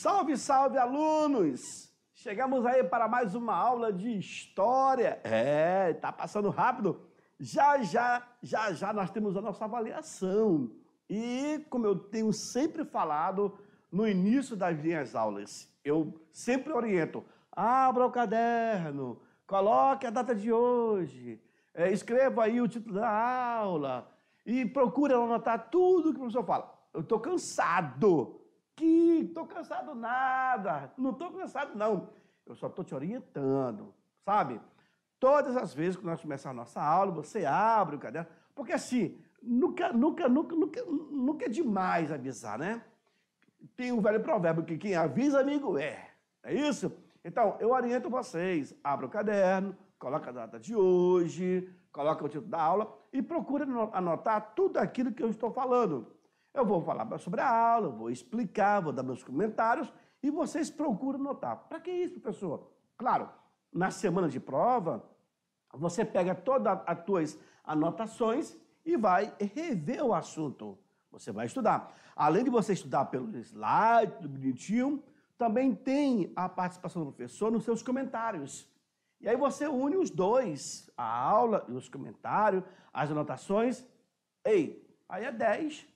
Salve, salve, alunos! Chegamos aí para mais uma aula de história. É, tá passando rápido. Já, já, já, já nós temos a nossa avaliação. E, como eu tenho sempre falado no início das minhas aulas, eu sempre oriento: abra o caderno, coloque a data de hoje, é, escreva aí o título da aula e procura anotar tudo que o professor fala. Eu estou cansado que estou cansado nada, não estou cansado não, eu só estou te orientando, sabe? Todas as vezes que nós começarmos a nossa aula, você abre o caderno, porque assim, nunca, nunca, nunca, nunca, nunca é demais avisar, né? Tem um velho provérbio que quem avisa, amigo é. É isso? Então, eu oriento vocês. Abra o caderno, coloca a data de hoje, coloca o título tipo da aula e procura anotar tudo aquilo que eu estou falando. Eu vou falar sobre a aula, vou explicar, vou dar meus comentários e vocês procuram notar. Para que isso, pessoa? Claro, na semana de prova, você pega todas as suas anotações e vai rever o assunto. Você vai estudar. Além de você estudar pelo slide, do bonitinho, também tem a participação do professor nos seus comentários. E aí você une os dois, a aula e os comentários, as anotações. Ei, aí é 10.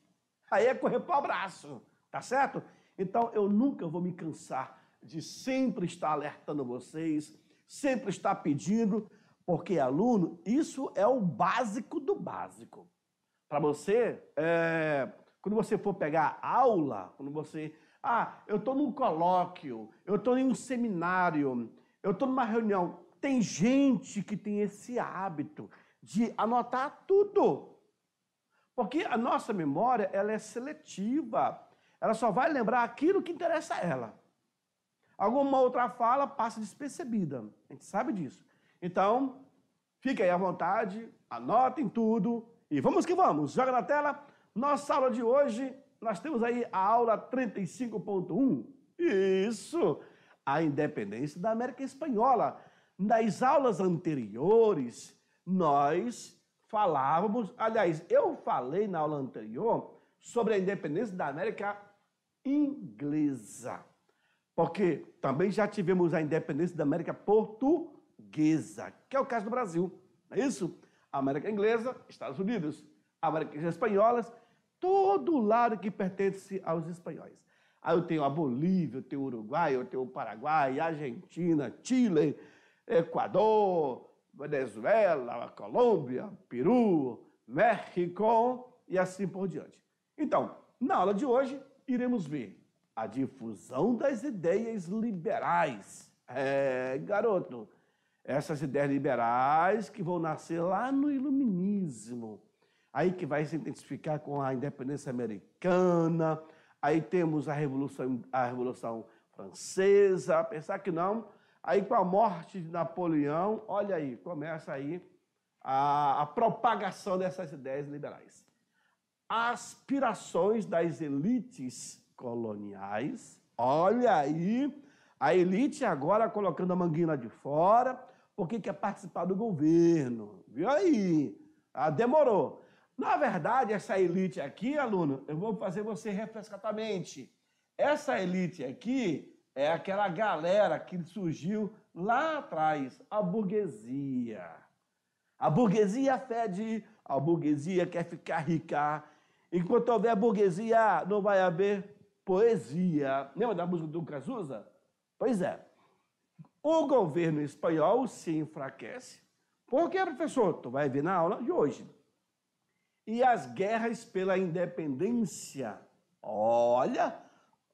Aí é correr para o abraço, tá certo? Então eu nunca vou me cansar de sempre estar alertando vocês, sempre estar pedindo, porque aluno, isso é o básico do básico. Para você, é, quando você for pegar aula, quando você. Ah, eu estou num colóquio, eu estou em um seminário, eu estou numa reunião. Tem gente que tem esse hábito de anotar tudo. Porque a nossa memória, ela é seletiva. Ela só vai lembrar aquilo que interessa a ela. Alguma outra fala passa despercebida. A gente sabe disso. Então, fique aí à vontade, anotem tudo e vamos que vamos. Joga na tela. Nossa aula de hoje, nós temos aí a aula 35.1. Isso! A independência da América Espanhola. Nas aulas anteriores, nós falávamos, aliás, eu falei na aula anterior sobre a independência da América inglesa. Porque também já tivemos a independência da América portuguesa, que é o caso do Brasil. Não é isso? América inglesa, Estados Unidos, América espanholas, todo lado que pertence aos espanhóis. Aí eu tenho a Bolívia, eu tenho o Uruguai, eu tenho o Paraguai, Argentina, Chile, Equador, Venezuela, Colômbia, Peru, México e assim por diante. Então, na aula de hoje, iremos ver a difusão das ideias liberais. É, garoto, essas ideias liberais que vão nascer lá no Iluminismo, aí que vai se intensificar com a independência americana, aí temos a Revolução, a Revolução Francesa, pensar que não Aí, com a morte de Napoleão, olha aí, começa aí a, a propagação dessas ideias liberais. Aspirações das elites coloniais, olha aí, a elite agora colocando a manguina de fora, porque quer participar do governo. Viu aí? Ah, demorou. Na verdade, essa elite aqui, aluno, eu vou fazer você refrescar a mente. Essa elite aqui, é aquela galera que surgiu lá atrás, a burguesia. A burguesia fede, a burguesia quer ficar rica. Enquanto houver burguesia, não vai haver poesia. Lembra da música do Cazuza? Pois é. O governo espanhol se enfraquece. Por que, professor? Tu vai ver na aula de hoje. E as guerras pela independência. Olha,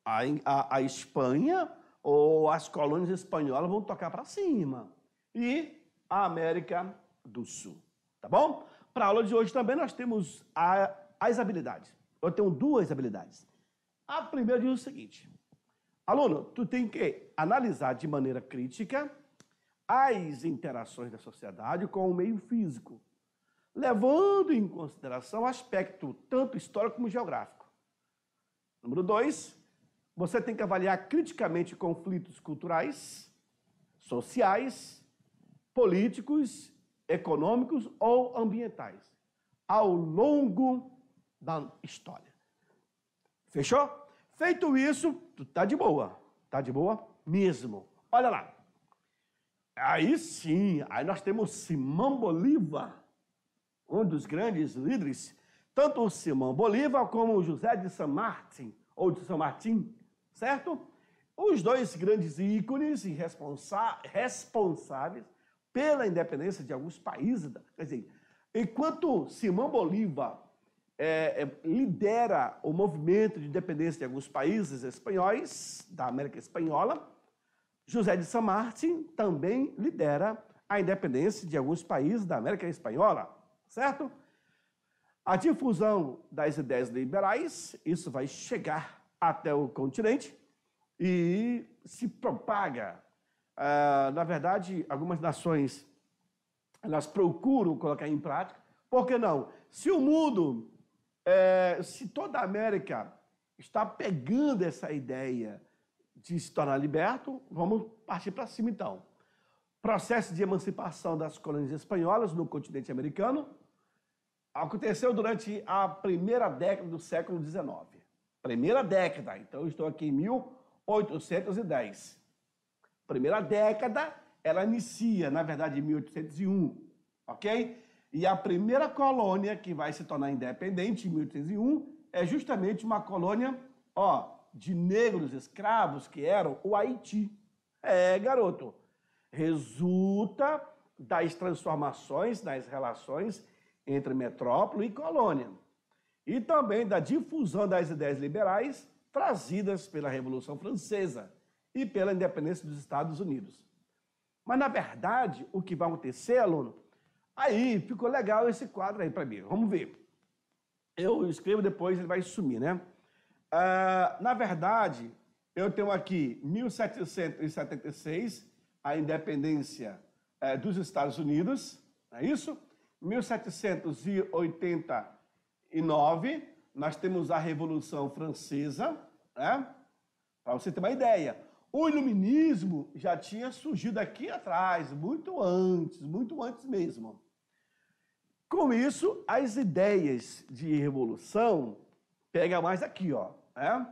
a, a, a Espanha ou as colônias espanholas vão tocar para cima. E a América do Sul. Tá bom? Para a aula de hoje também nós temos a, as habilidades. Eu tenho duas habilidades. A primeira diz o seguinte: aluno, tu tem que analisar de maneira crítica as interações da sociedade com o meio físico, levando em consideração aspecto tanto histórico como geográfico. Número dois, você tem que avaliar criticamente conflitos culturais, sociais, políticos, econômicos ou ambientais ao longo da história. Fechou? Feito isso, tu tá de boa. Tá de boa mesmo. Olha lá. Aí sim, aí nós temos Simão Bolívar, um dos grandes líderes, tanto Simão Bolívar como José de San Martin, ou de São Martin certo? Os dois grandes ícones e responsa responsáveis pela independência de alguns países, quer dizer, enquanto Simão Bolívar é, é, lidera o movimento de independência de alguns países espanhóis, da América Espanhola, José de San Martín também lidera a independência de alguns países da América Espanhola, certo? A difusão das ideias liberais, isso vai chegar até o continente e se propaga. Ah, na verdade, algumas nações elas procuram colocar em prática. Por que não? Se o mundo, é, se toda a América está pegando essa ideia de se tornar liberto, vamos partir para cima então. Processo de emancipação das colônias espanholas no continente americano aconteceu durante a primeira década do século XIX. Primeira década, então estou aqui em 1810. Primeira década, ela inicia, na verdade, em 1801, ok? E a primeira colônia que vai se tornar independente, em 1801, é justamente uma colônia, ó, de negros escravos que eram o Haiti. É, garoto, resulta das transformações das relações entre metrópole e colônia e também da difusão das ideias liberais trazidas pela Revolução Francesa e pela independência dos Estados Unidos. Mas, na verdade, o que vai acontecer, aluno, aí ficou legal esse quadro aí para mim. Vamos ver. Eu escrevo depois, ele vai sumir, né? Uh, na verdade, eu tenho aqui 1776, a independência uh, dos Estados Unidos, não é isso? 1780 2009, nós temos a Revolução Francesa, né? Para você ter uma ideia. O iluminismo já tinha surgido aqui atrás, muito antes, muito antes mesmo. Com isso, as ideias de revolução pega mais aqui, ó. Né?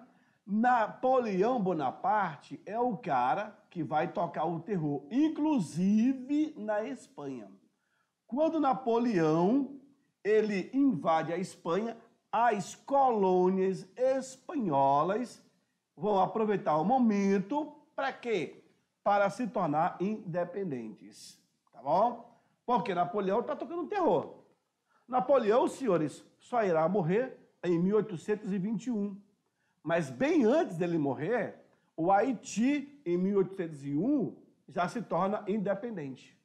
Napoleão Bonaparte é o cara que vai tocar o terror, inclusive na Espanha. Quando Napoleão ele invade a Espanha, as colônias espanholas vão aproveitar o momento para quê? Para se tornar independentes. Tá bom? Porque Napoleão está tocando terror. Napoleão, senhores, só irá morrer em 1821. Mas bem antes dele morrer, o Haiti, em 1801, já se torna independente.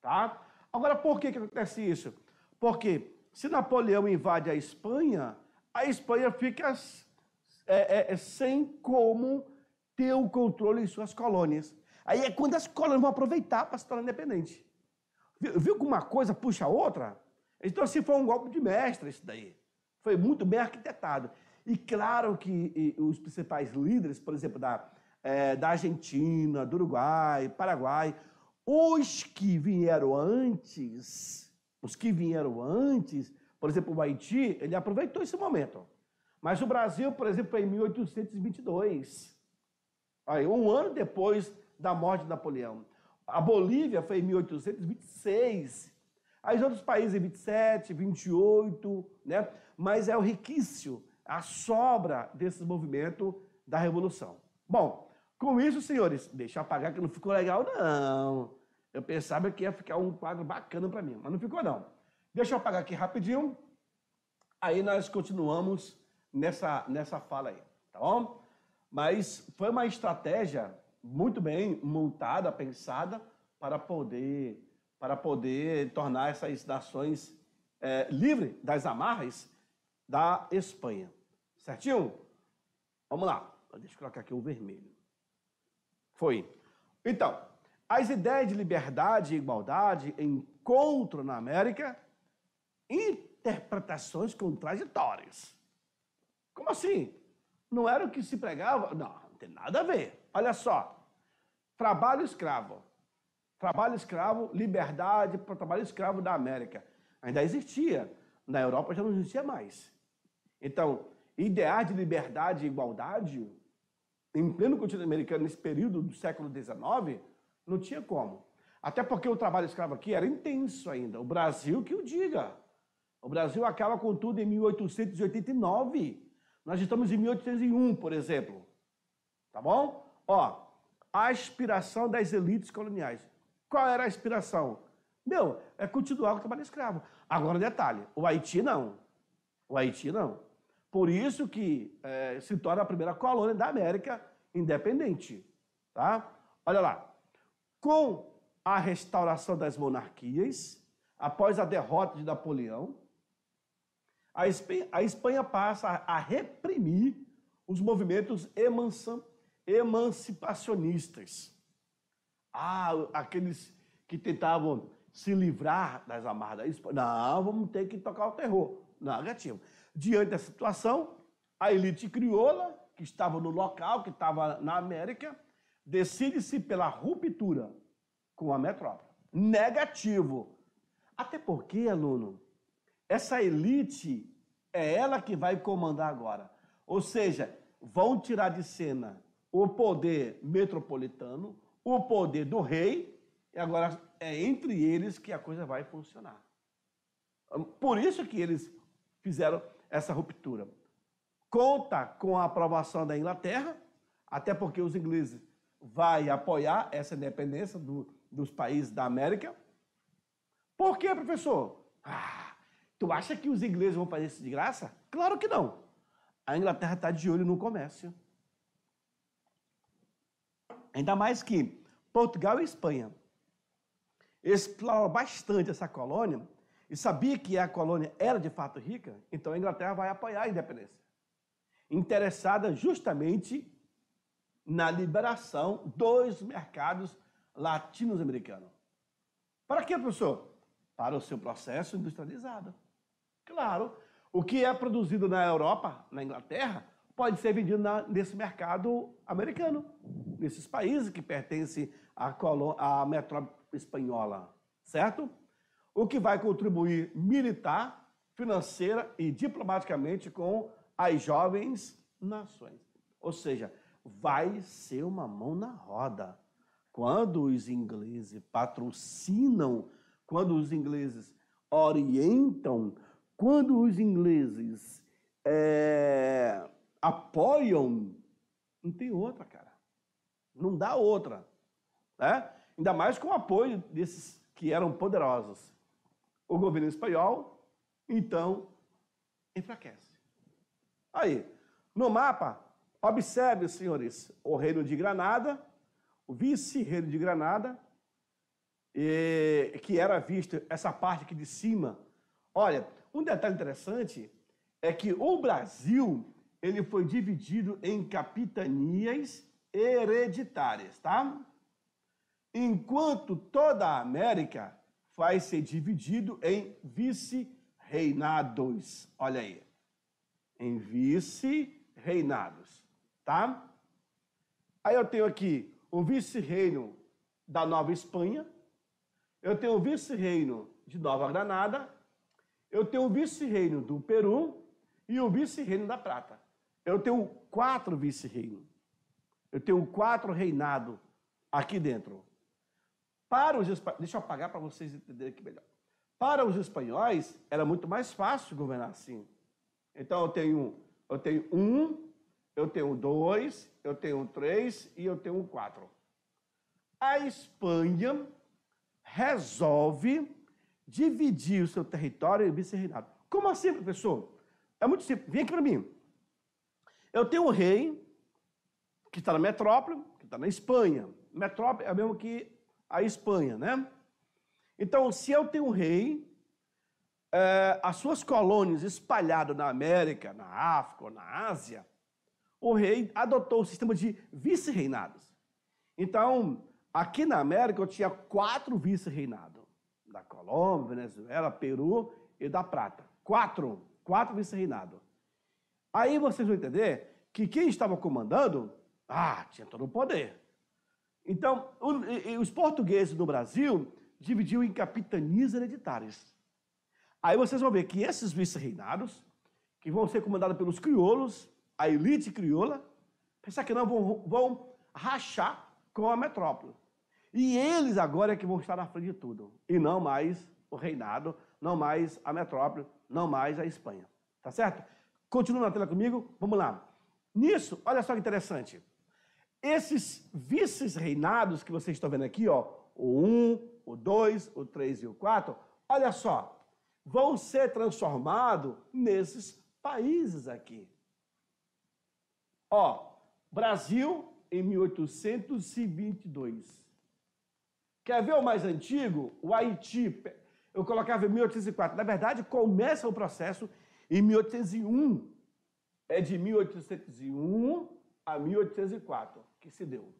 Tá? Agora, por que, que acontece isso? Porque se Napoleão invade a Espanha, a Espanha fica é, é, é, sem como ter o controle em suas colônias. Aí é quando as colônias vão aproveitar para se tornar independente. Viu, como que uma coisa puxa a outra? Então, assim, foi um golpe de mestre isso daí. Foi muito bem arquitetado. E claro que e, os principais líderes, por exemplo, da, é, da Argentina, do Uruguai, Paraguai, os que vieram antes os que vieram antes, por exemplo, o Haiti, ele aproveitou esse momento. Mas o Brasil, por exemplo, foi em 1822. Aí, um ano depois da morte de Napoleão. A Bolívia foi em 1826. Aí os outros países em 27, 28, né? Mas é o riquício, a sobra desse movimento da Revolução. Bom, com isso, senhores, deixa eu apagar que não ficou legal, não. Eu pensava que ia ficar um quadro bacana para mim, mas não ficou não. Deixa eu apagar aqui rapidinho. Aí nós continuamos nessa, nessa fala aí, tá bom? Mas foi uma estratégia muito bem montada, pensada, para poder, para poder tornar essas nações é, livre das amarras da Espanha. Certinho? Vamos lá. Deixa eu colocar aqui o vermelho. Foi. Então, as ideias de liberdade e igualdade encontram na América interpretações contraditórias. Como assim? Não era o que se pregava? Não, não tem nada a ver. Olha só. Trabalho escravo. Trabalho escravo, liberdade para o trabalho escravo da América. Ainda existia. Na Europa já não existia mais. Então, ideais de liberdade e igualdade, em pleno continente americano, nesse período do século XIX, não tinha como. Até porque o trabalho escravo aqui era intenso ainda. O Brasil que o diga. O Brasil acaba com tudo em 1889. Nós estamos em 1801, por exemplo. Tá bom? Ó, a aspiração das elites coloniais. Qual era a aspiração? Meu, é continuar com o trabalho escravo. Agora, detalhe, o Haiti não. O Haiti não. Por isso que é, se torna a primeira colônia da América independente. Tá? Olha lá, com a restauração das monarquias, após a derrota de Napoleão, a Espanha, a Espanha passa a, a reprimir os movimentos emancipacionistas. Ah, aqueles que tentavam se livrar das amarras da Espanha. Não, vamos ter que tocar o terror. Não, Negativo. Diante dessa situação, a elite crioula, que estava no local, que estava na América, decide-se pela ruptura com a metrópole. Negativo. Até porque, aluno, essa elite é ela que vai comandar agora. Ou seja, vão tirar de cena o poder metropolitano, o poder do rei, e agora é entre eles que a coisa vai funcionar. Por isso que eles fizeram essa ruptura. Conta com a aprovação da Inglaterra, até porque os ingleses vai apoiar essa independência do, dos países da América. Por quê, professor? Ah, tu acha que os ingleses vão fazer isso de graça? Claro que não. A Inglaterra está de olho no comércio. Ainda mais que Portugal e Espanha exploraram bastante essa colônia e sabia que a colônia era de fato rica, então a Inglaterra vai apoiar a independência. Interessada justamente na liberação dos mercados latinos-americanos. Para quê, professor? Para o seu processo industrializado. Claro, o que é produzido na Europa, na Inglaterra, pode ser vendido na, nesse mercado americano, nesses países que pertencem à, à metrópole espanhola, certo? O que vai contribuir militar, financeira e diplomaticamente com as jovens nações. Ou seja, vai ser uma mão na roda. Quando os ingleses patrocinam, quando os ingleses orientam, quando os ingleses é, apoiam, não tem outra, cara. Não dá outra. Né? Ainda mais com o apoio desses que eram poderosos. O governo espanhol, então, enfraquece. Aí, no mapa, Observe, senhores, o reino de Granada, o vice-reino de Granada, que era visto essa parte aqui de cima. Olha, um detalhe interessante é que o Brasil ele foi dividido em capitanias hereditárias, tá? Enquanto toda a América vai ser dividido em vice-reinados. Olha aí. Em vice-reinados tá? Aí eu tenho aqui o vice-reino da Nova Espanha, eu tenho o vice-reino de Nova Granada, eu tenho o vice-reino do Peru e o vice-reino da Prata. Eu tenho quatro vice-reinos. Eu tenho quatro reinados aqui dentro. Para os espanhóis, deixa eu apagar para vocês entenderem aqui melhor. Para os espanhóis era muito mais fácil governar assim. Então eu tenho eu tenho um eu tenho dois, eu tenho três e eu tenho quatro. A Espanha resolve dividir o seu território e vice-reinado. Como assim, professor? É muito simples. Vem aqui para mim. Eu tenho um rei que está na metrópole, que está na Espanha. Metrópole é mesmo que a Espanha, né? Então, se eu tenho um rei, é, as suas colônias espalhadas na América, na África, na Ásia, o rei adotou o sistema de vice-reinados. Então, aqui na América, eu tinha quatro vice-reinados: da Colômbia, Venezuela, Peru e da Prata. Quatro. Quatro vice-reinados. Aí vocês vão entender que quem estava comandando, ah, tinha todo o poder. Então, os portugueses do Brasil dividiam em capitanias hereditárias. Aí vocês vão ver que esses vice-reinados, que vão ser comandados pelos crioulos, a elite crioula, pensar que não vão, vão rachar com a metrópole. E eles agora é que vão estar na frente de tudo, e não mais o reinado, não mais a metrópole, não mais a Espanha. Tá certo? Continua na tela comigo, vamos lá. Nisso, olha só que interessante. Esses vices-reinados que vocês estão vendo aqui, ó, o 1, o 2, o 3 e o 4, olha só, vão ser transformados nesses países aqui. Ó, Brasil em 1822. Quer ver o mais antigo? O Haiti. Eu colocava em 1804. Na verdade, começa o processo em 1801. É de 1801 a 1804 que se deu.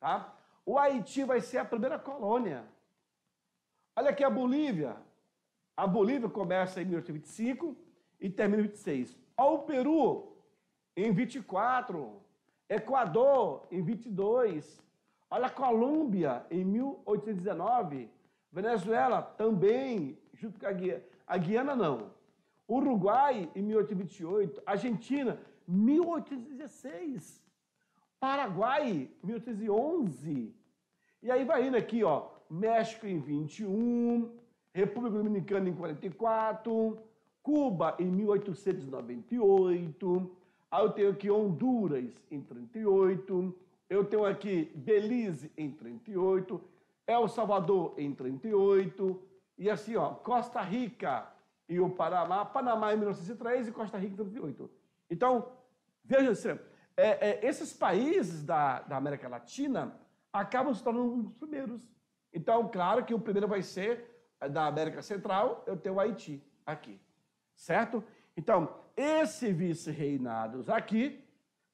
Tá? O Haiti vai ser a primeira colônia. Olha aqui a Bolívia. A Bolívia começa em 1825 e termina em 1826. Olha o Peru, em 24, Equador em 22, olha a Colômbia em 1819, Venezuela também, junto com a Guiana, a Guiana não, Uruguai em 1828, Argentina 1816, Paraguai 1811, e aí vai indo aqui, ó, México em 21, República Dominicana em 44, Cuba em 1898, Aí ah, eu tenho aqui Honduras em 38, eu tenho aqui Belize em 38, El Salvador em 38, e assim, ó, Costa Rica e o Panamá, Panamá em 1903 e Costa Rica em 38. Então, veja, assim, é, é, esses países da, da América Latina acabam se tornando um dos primeiros. Então, claro que o primeiro vai ser da América Central, eu tenho o Haiti aqui, certo? Então, esse vice-reinados aqui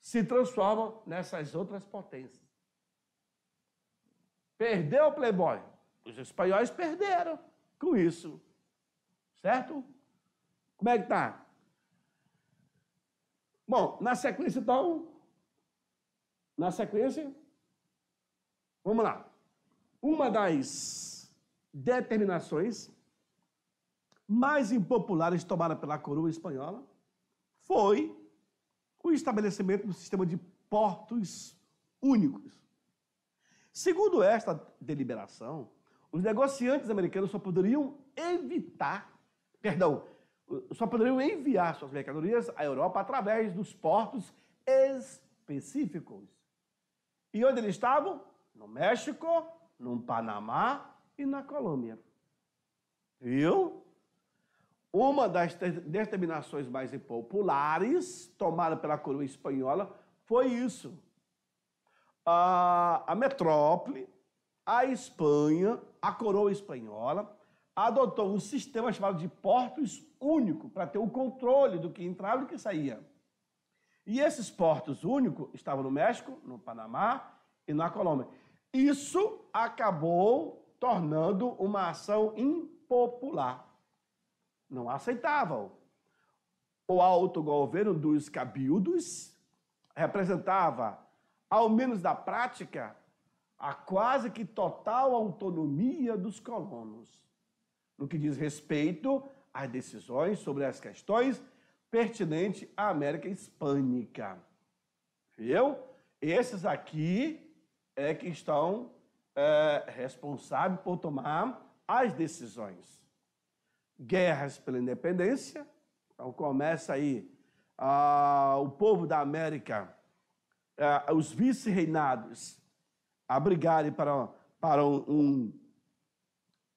se transformam nessas outras potências. Perdeu o playboy? Os espanhóis perderam com isso. Certo? Como é que tá? Bom, na sequência então, na sequência, vamos lá. Uma das determinações mais impopulares tomadas pela coroa espanhola foi o estabelecimento do sistema de portos únicos. Segundo esta deliberação, os negociantes americanos só poderiam evitar, perdão, só poderiam enviar suas mercadorias à Europa através dos portos específicos. E onde eles estavam? No México, no Panamá e na Colômbia. Viu? Uma das determinações mais impopulares tomada pela coroa espanhola foi isso. A, a metrópole, a Espanha, a coroa espanhola, adotou um sistema chamado de portos único para ter o controle do que entrava e do que saía. E esses portos únicos estavam no México, no Panamá e na Colômbia. Isso acabou tornando uma ação impopular não aceitavam. O autogoverno dos cabildos representava, ao menos na prática, a quase que total autonomia dos colonos, no que diz respeito às decisões sobre as questões pertinentes à América Hispânica. Viu? Esses aqui é que estão é, responsáveis por tomar as decisões guerras pela independência. Então começa aí ah, o povo da América, ah, os vice-reinados, a brigarem para, para um, um,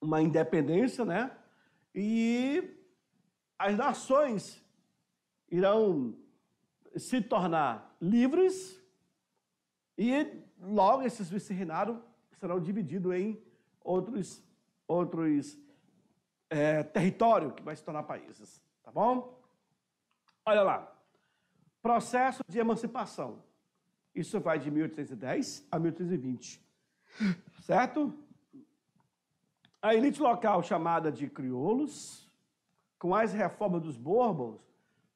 uma independência, né? E as nações irão se tornar livres e logo esses vice-reinados serão divididos em outros, outros é, território que vai se tornar países. Tá bom? Olha lá. Processo de emancipação. Isso vai de 1810 a 1820. Certo? A elite local, chamada de crioulos, com as reformas dos Bourbons,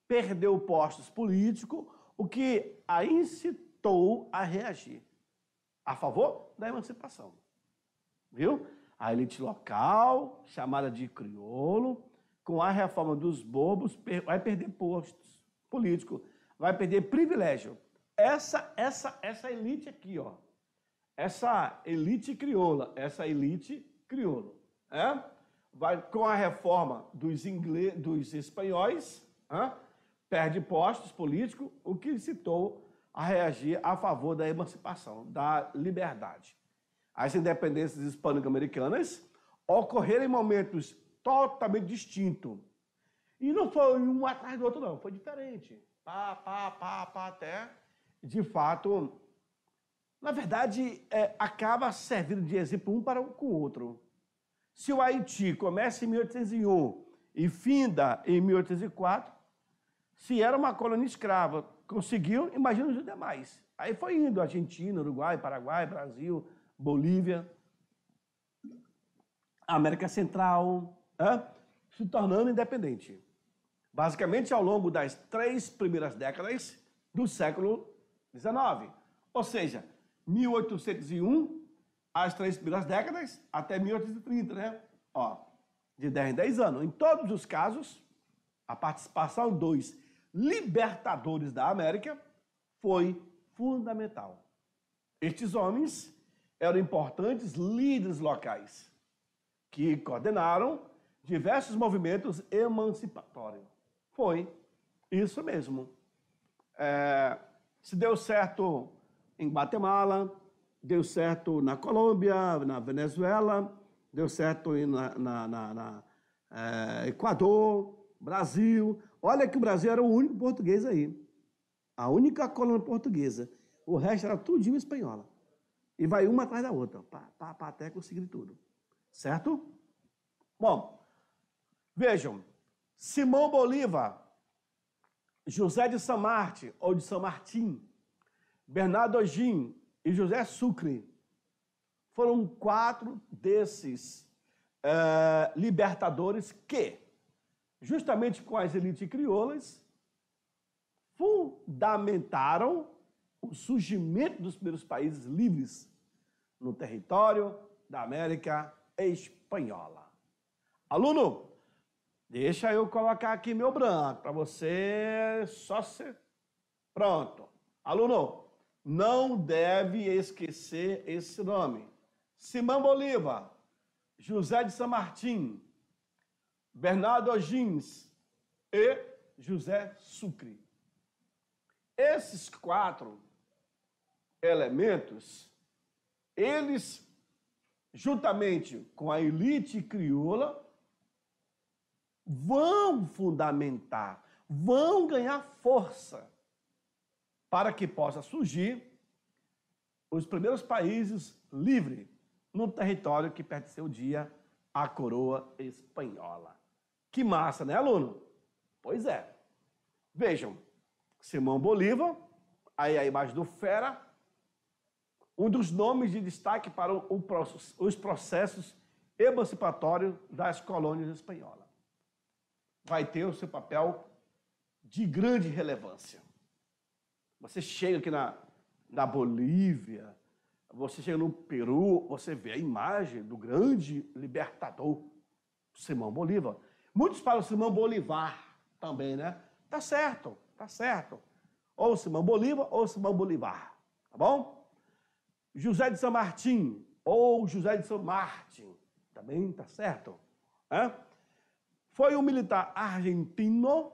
perdeu postos políticos, o que a incitou a reagir a favor da emancipação. Viu? a elite local, chamada de crioulo, com a reforma dos bobos, vai perder postos políticos, vai perder privilégio. Essa, essa, essa elite aqui, ó, essa elite crioula, essa elite crioulo, é? vai com a reforma dos, inglês, dos espanhóis, é? perde postos políticos, o que citou a reagir a favor da emancipação, da liberdade. As independências hispânico-americanas ocorreram em momentos totalmente distintos. E não foi um atrás do outro, não. Foi diferente. Pá, pá, pá, pá, até. De fato, na verdade, é, acaba servindo de exemplo um para o, com o outro. Se o Haiti começa em 1801 e finda em 1804, se era uma colônia escrava, conseguiu, imagina os demais. Aí foi indo, Argentina, Uruguai, Paraguai, Brasil, Bolívia, América Central, é? se tornando independente. Basicamente, ao longo das três primeiras décadas do século XIX. Ou seja, 1801, as três primeiras décadas, até 1830, né? Ó, de 10 em 10 anos. Em todos os casos, a participação dos libertadores da América foi fundamental. Estes homens eram importantes líderes locais que coordenaram diversos movimentos emancipatórios. Foi isso mesmo. É, se deu certo em Guatemala, deu certo na Colômbia, na Venezuela, deu certo na, na, na, na é, Equador, Brasil. Olha que o Brasil era o único português aí. A única colônia portuguesa. O resto era tudinho espanhola. E vai uma atrás da outra, pá, pá, pá, até conseguir tudo. Certo? Bom, vejam. Simão Bolívar, José de San Marte ou de San Martim, Bernardo Ogin e José Sucre foram quatro desses uh, libertadores que, justamente com as elites crioulas, fundamentaram o surgimento dos primeiros países livres no território da América Espanhola. Aluno, deixa eu colocar aqui meu branco para você só ser. Pronto. Aluno, não deve esquecer esse nome. Simão Bolívar, José de San Martín, Bernardo Gins e José Sucre. Esses quatro elementos eles, juntamente com a elite crioula, vão fundamentar, vão ganhar força para que possa surgir os primeiros países livres no território que pertenceu um dia à coroa espanhola. Que massa, né, aluno? Pois é. Vejam, Simão Bolívar, aí a imagem do fera, um dos nomes de destaque para os processos emancipatórios das colônias espanholas. Vai ter o seu papel de grande relevância. Você chega aqui na, na Bolívia, você chega no Peru, você vê a imagem do grande libertador, Simão Bolívar. Muitos falam Simão Bolivar também, né? Tá certo, tá certo. Ou Simão Bolívar ou Simão Bolivar, tá bom? José de San Martim, ou José de San Martin, também tá certo? É? Foi um militar argentino,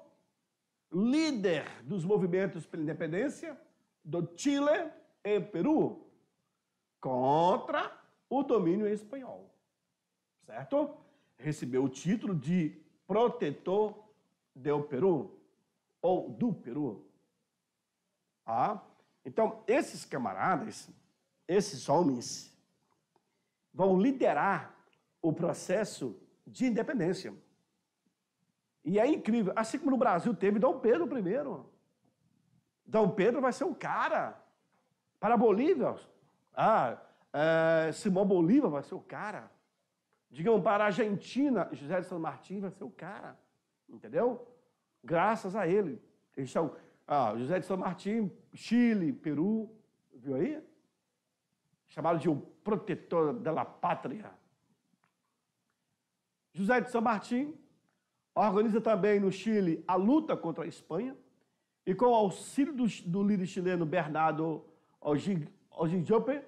líder dos movimentos pela independência do Chile e Peru contra o domínio espanhol, certo? Recebeu o título de protetor do Peru ou do Peru. Ah, então esses camaradas esses homens vão liderar o processo de independência. E é incrível, assim como no Brasil teve Dom Pedro I. Dom Pedro vai ser o cara para a Bolívia. Ah, é, Simão Bolívar vai ser o cara. Digam para a Argentina, José de San Martín vai ser o cara. Entendeu? Graças a ele. Eles são, ah, José de San Martín, Chile, Peru, viu aí? chamado de o protetor da pátria. José de São Martim organiza também no Chile a luta contra a Espanha e com o auxílio do, do líder chileno Bernardo Ojinjope,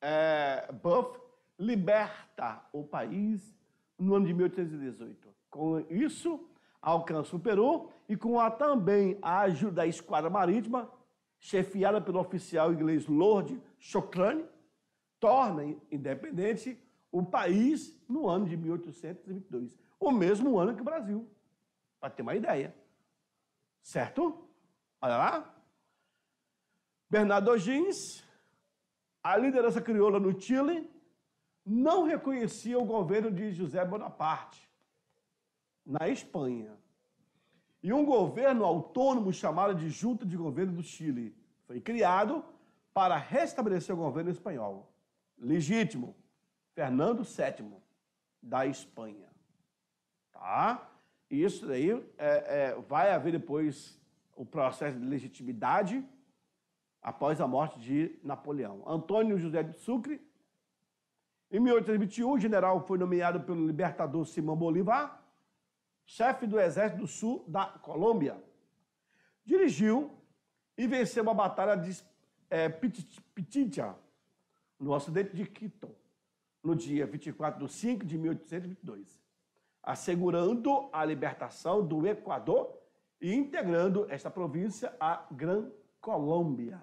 é, Buff liberta o país no ano de 1818. Com isso, alcança o Peru e com a, também a ajuda da esquadra marítima, chefiada pelo oficial inglês Lord Choclane torna independente o país no ano de 1822, o mesmo ano que o Brasil, para ter uma ideia. Certo? Olha lá. Bernardo Gins, a liderança crioula no Chile, não reconhecia o governo de José Bonaparte na Espanha. E um governo autônomo chamado de Junta de Governo do Chile foi criado para restabelecer o governo espanhol. Legítimo, Fernando VII da Espanha. Tá? E isso daí é, é, vai haver depois o processo de legitimidade após a morte de Napoleão. Antônio José de Sucre. Em 1821, o general foi nomeado pelo libertador Simão Bolívar, chefe do Exército do Sul da Colômbia. Dirigiu e venceu uma Batalha de é, Pititia, no acidente de Quito, no dia 24 de 5 de 1822, assegurando a libertação do Equador e integrando esta província à Gran Colômbia.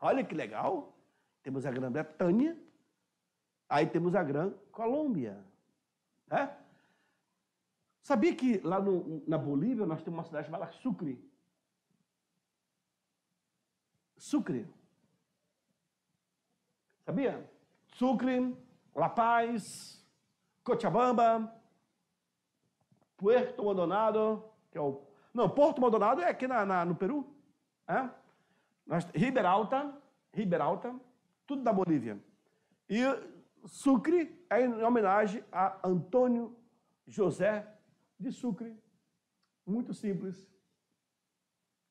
Olha que legal! Temos a Grã-Bretanha, aí temos a Gran Colômbia. Né? Sabia que lá no, na Bolívia nós temos uma cidade chamada Sucre? Sucre. Sabia? Sucre, La Paz, Cochabamba, Puerto Maldonado, que é o... Não, Porto Maldonado é aqui na, na no Peru. É? Riberalta, Riberalta, tudo da Bolívia. E Sucre é em homenagem a Antônio José de Sucre. Muito simples.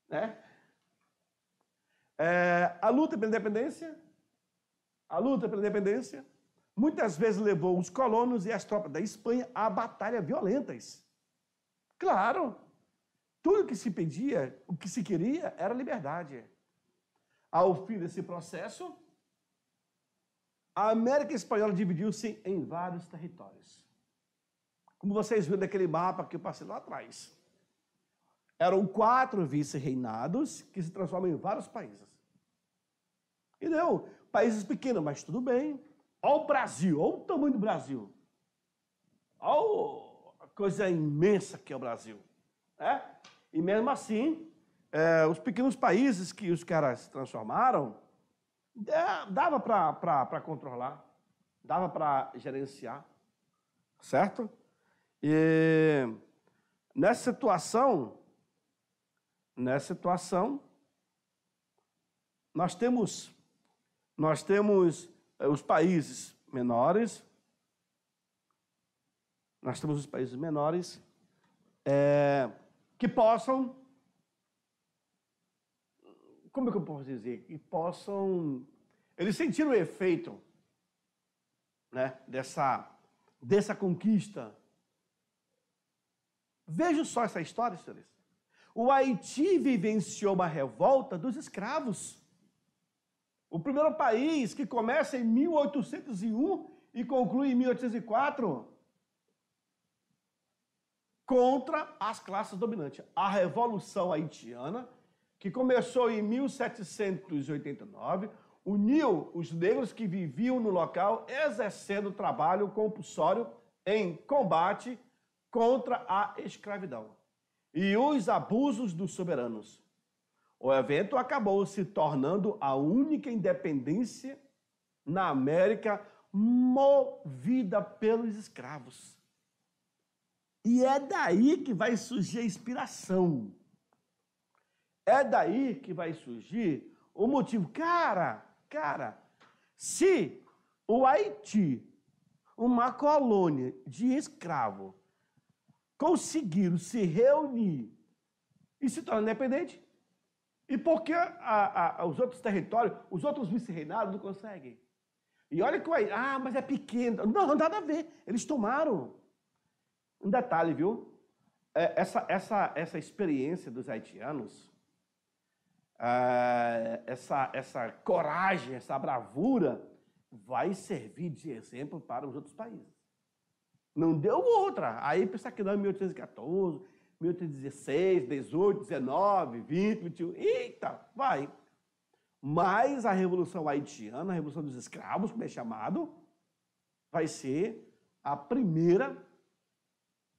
Né? É, a luta pela independência a luta pela independência muitas vezes levou os colonos e as tropas da Espanha a batalhas violentas. Claro, tudo que se pedia, o que se queria era liberdade. Ao fim desse processo, a América Espanhola dividiu-se em vários territórios. Como vocês viram naquele mapa que eu passei lá atrás. Eram quatro vice-reinados que se transformam em vários países. E deu. Países pequenos, mas tudo bem. Olha o Brasil, olha o tamanho do Brasil. Olha a coisa imensa que é o Brasil. Né? E mesmo assim, é, os pequenos países que os caras transformaram, é, dava para controlar, dava para gerenciar, certo? E nessa situação, nessa situação, nós temos nós temos eh, os países menores, nós temos os países menores é, que possam, como é que eu posso dizer, que possam, eles sentiram o efeito né, dessa, dessa conquista. Veja só essa história, senhores. O Haiti vivenciou uma revolta dos escravos. O primeiro país que começa em 1801 e conclui em 1804 contra as classes dominantes. A Revolução Haitiana, que começou em 1789, uniu os negros que viviam no local exercendo trabalho compulsório em combate contra a escravidão e os abusos dos soberanos. O evento acabou se tornando a única independência na América movida pelos escravos. E é daí que vai surgir a inspiração. É daí que vai surgir o motivo. Cara, cara, se o Haiti, uma colônia de escravo, conseguiram se reunir e se tornar independente, e por que a, a, os outros territórios, os outros vice-reinados não conseguem? E olha que o ah, mas é pequeno. Não, não nada a ver. Eles tomaram. Um detalhe, viu? É, essa, essa, essa experiência dos haitianos, é, essa, essa coragem, essa bravura, vai servir de exemplo para os outros países. Não deu outra. Aí pensar que não, é em 1814, 1816, 18, 19, 20, 21. Eita, vai. Mas a Revolução Haitiana, a Revolução dos Escravos, como é chamado, vai ser a primeira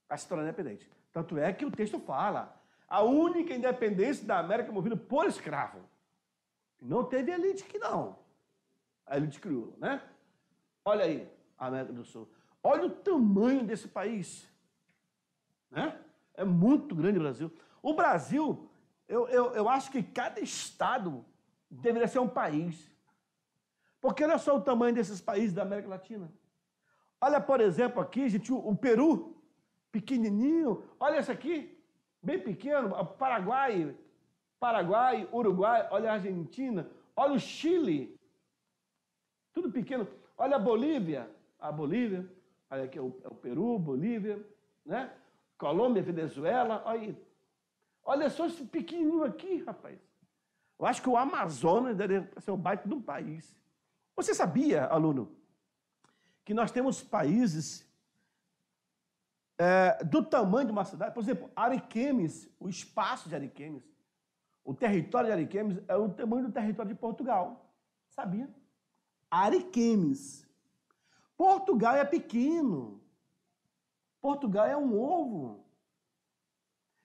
a se tornar independente. Tanto é que o texto fala, a única independência da América é movida por escravo. Não teve elite que não. A elite crioula, né? Olha aí, a América do Sul. Olha o tamanho desse país, né? É muito grande o Brasil. O Brasil, eu, eu, eu acho que cada estado deveria ser um país. Porque olha só o tamanho desses países da América Latina. Olha, por exemplo, aqui, gente, o, o Peru, pequenininho. Olha esse aqui, bem pequeno. Paraguai, Paraguai, Uruguai. Olha a Argentina. Olha o Chile, tudo pequeno. Olha a Bolívia, a Bolívia. Olha aqui, é o, é o Peru, Bolívia, né? Colômbia, Venezuela, olha aí. Olha só esse pequenininho aqui, rapaz. Eu acho que o Amazonas deveria ser o baita de um país. Você sabia, aluno, que nós temos países é, do tamanho de uma cidade? Por exemplo, Ariquemes, o espaço de Ariquemes, o território de Ariquemes é o tamanho do território de Portugal. Sabia? Ariquemes. Portugal é pequeno. Portugal é um ovo.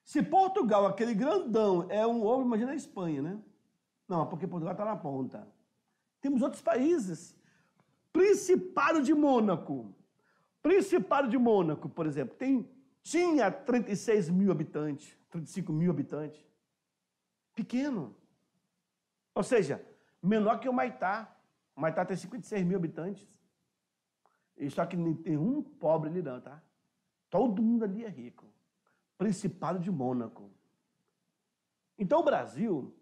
Se Portugal, aquele grandão, é um ovo, imagina a Espanha, né? Não, porque Portugal está na ponta. Temos outros países. Principado de Mônaco. Principado de Mônaco, por exemplo, tem, tinha 36 mil habitantes, 35 mil habitantes. Pequeno. Ou seja, menor que o Maitá. O Maitá tem 56 mil habitantes. E só que nem tem um pobre ali não, tá? Todo mundo ali é rico. Principado de Mônaco. Então o Brasil,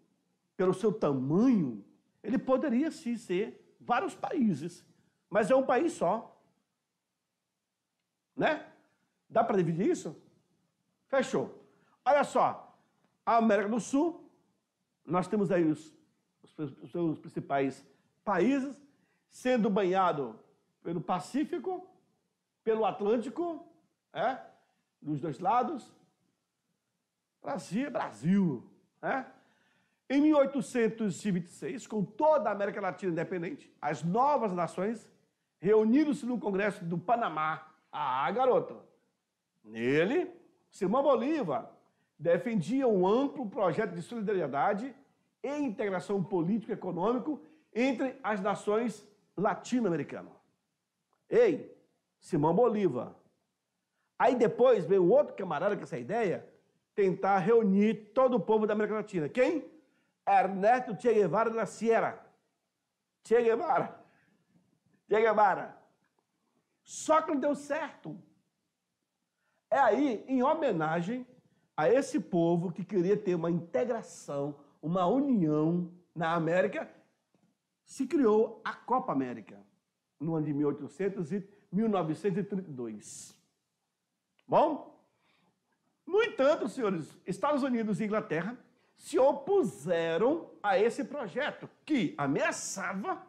pelo seu tamanho, ele poderia sim ser vários países, mas é um país só. Né? Dá para dividir isso? Fechou. Olha só, a América do Sul, nós temos aí os, os, os seus principais países, sendo banhado pelo Pacífico, pelo Atlântico é? dos dois lados. Brasil, Brasil. É? Em 1826, com toda a América Latina independente, as novas nações reuniram-se no Congresso do Panamá. Ah, garoto! Nele, Simão Bolívar defendia um amplo projeto de solidariedade e integração político-econômico entre as nações latino-americanas. Ei, Simão Bolívar, Aí depois veio outro camarada com essa ideia tentar reunir todo o povo da América Latina. Quem? Ernesto Che Guevara da Sierra. Che Guevara. Che Guevara. Só que não deu certo. É aí, em homenagem a esse povo que queria ter uma integração, uma união na América, se criou a Copa América no ano de 1800 e 1932. Bom, no entanto, senhores, Estados Unidos e Inglaterra se opuseram a esse projeto que ameaçava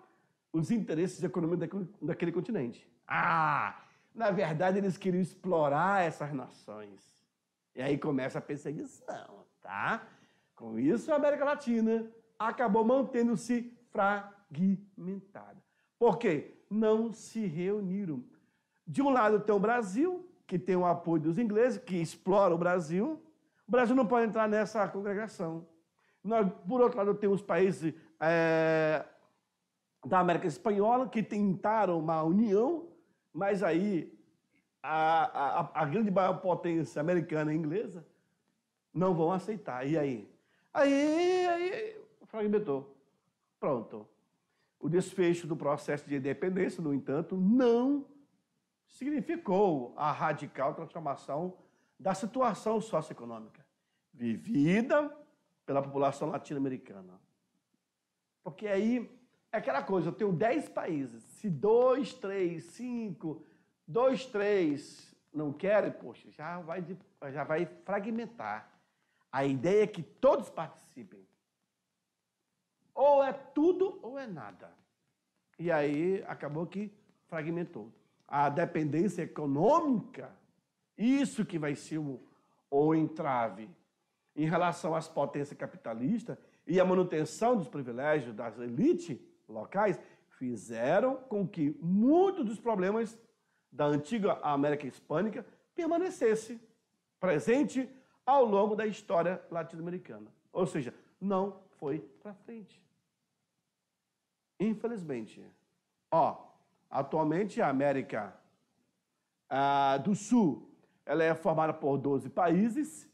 os interesses econômicos daquele continente. Ah, na verdade eles queriam explorar essas nações. E aí começa a perseguição, tá? Com isso a América Latina acabou mantendo-se fragmentada. Porque não se reuniram. De um lado tem o Brasil, que tem o apoio dos ingleses, que explora o Brasil. O Brasil não pode entrar nessa congregação. Nós, por outro lado, temos países é, da América Espanhola que tentaram uma união, mas aí a, a, a grande maior potência americana e inglesa não vão aceitar. E aí? Aí, aí fragmentou. Pronto. O desfecho do processo de independência, no entanto, não significou a radical transformação da situação socioeconômica vivida pela população latino-americana. Porque aí é aquela coisa, eu tenho 10 países, se dois, três, cinco, dois, três não querem, poxa, já vai, já vai fragmentar. A ideia é que todos participem. Ou é tudo ou é nada. E aí acabou que fragmentou a dependência econômica, isso que vai ser o, o entrave em relação às potências capitalistas e a manutenção dos privilégios das elites locais fizeram com que muitos dos problemas da antiga América Hispânica permanecesse presente ao longo da história latino-americana. Ou seja, não foi para frente. Infelizmente. Ó, Atualmente, a América ah, do Sul ela é formada por 12 países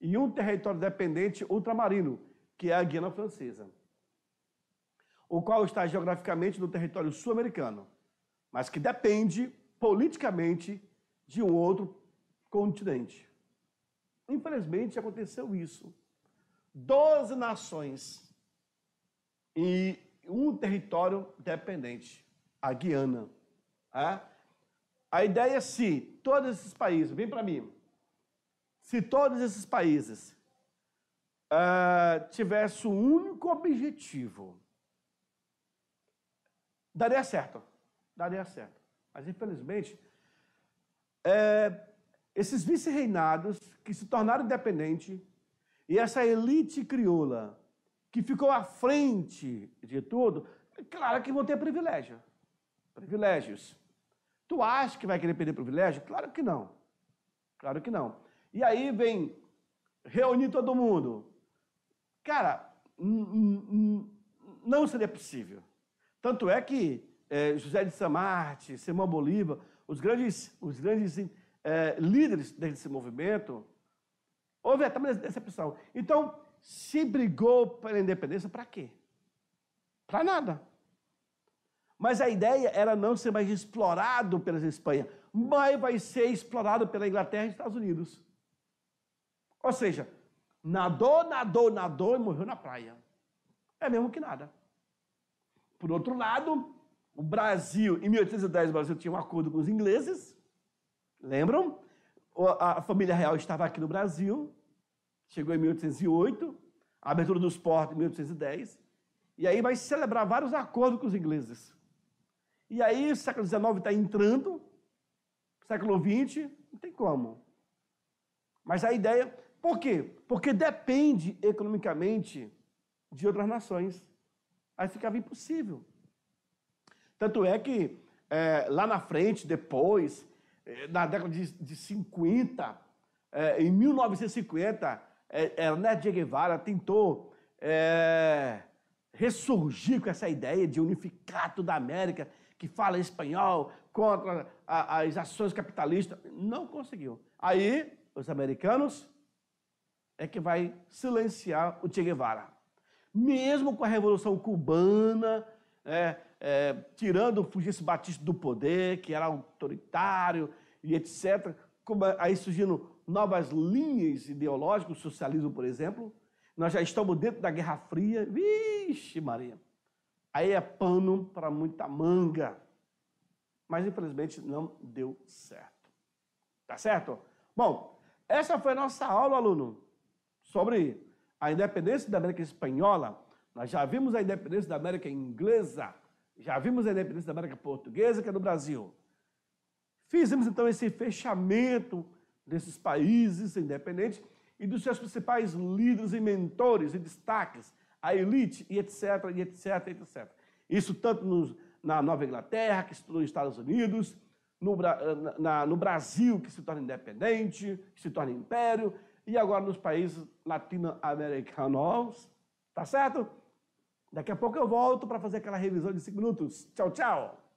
e um território dependente ultramarino, que é a Guiana Francesa, o qual está geograficamente no território sul-americano, mas que depende politicamente de um outro continente. Infelizmente, aconteceu isso. Doze nações e um território dependente a Guiana. É? A ideia é se todos esses países, vem para mim, se todos esses países uh, é, tivessem um único objetivo, daria certo. Daria certo. Mas, infelizmente, é, esses vice-reinados que se tornaram independentes e essa elite crioula que ficou à frente de tudo, é claro que vão ter privilégio privilégios. Tu acha que vai querer perder privilégio? Claro que não. Claro que não. E aí vem reunir todo mundo. Cara, não seria possível. Tanto é que é, José de Samarte, Simão Bolívar, os grandes, os grandes é, líderes desse movimento, houve até uma decepção. Então, se brigou pela independência, para quê? Para nada. Mas a ideia era não ser mais explorado pela Espanha, mas vai ser explorado pela Inglaterra e Estados Unidos. Ou seja, nadou, nadou, nadou e morreu na praia. É mesmo que nada. Por outro lado, o Brasil, em 1810, o Brasil tinha um acordo com os ingleses, lembram? A família real estava aqui no Brasil, chegou em 1808, a abertura dos portos em 1810, e aí vai celebrar vários acordos com os ingleses. E aí, o século XIX está entrando, século XX, não tem como. Mas a ideia. Por quê? Porque depende economicamente de outras nações. Aí ficava impossível. Tanto é que é, lá na frente, depois, é, na década de, de 50, é, em 1950, Ernest é, Ernesto de Guevara tentou é, ressurgir com essa ideia de unificar toda a América que fala espanhol contra a, as ações capitalistas. Não conseguiu. Aí, os americanos é que vai silenciar o Che Guevara. Mesmo com a Revolução Cubana, é, é, tirando o Fugisse Batista do poder, que era autoritário e etc., é, aí surgindo novas linhas ideológicas, o socialismo, por exemplo, nós já estamos dentro da Guerra Fria. Vixe, Maria! Aí é pano para muita manga. Mas infelizmente não deu certo. Tá certo? Bom, essa foi a nossa aula, aluno, sobre a independência da América Espanhola. Nós já vimos a independência da América Inglesa, já vimos a independência da América Portuguesa, que é do Brasil. Fizemos então esse fechamento desses países independentes e dos seus principais líderes e mentores e destaques a elite, e etc, e etc, e etc. Isso tanto na Nova Inglaterra, que se tornou Estados Unidos, no, eh, na, no Brasil, que se torna independente, que se torna império, e agora nos países latino-americanos, tá certo? Daqui a pouco eu volto para fazer aquela revisão de cinco minutos. Tchau, tchau!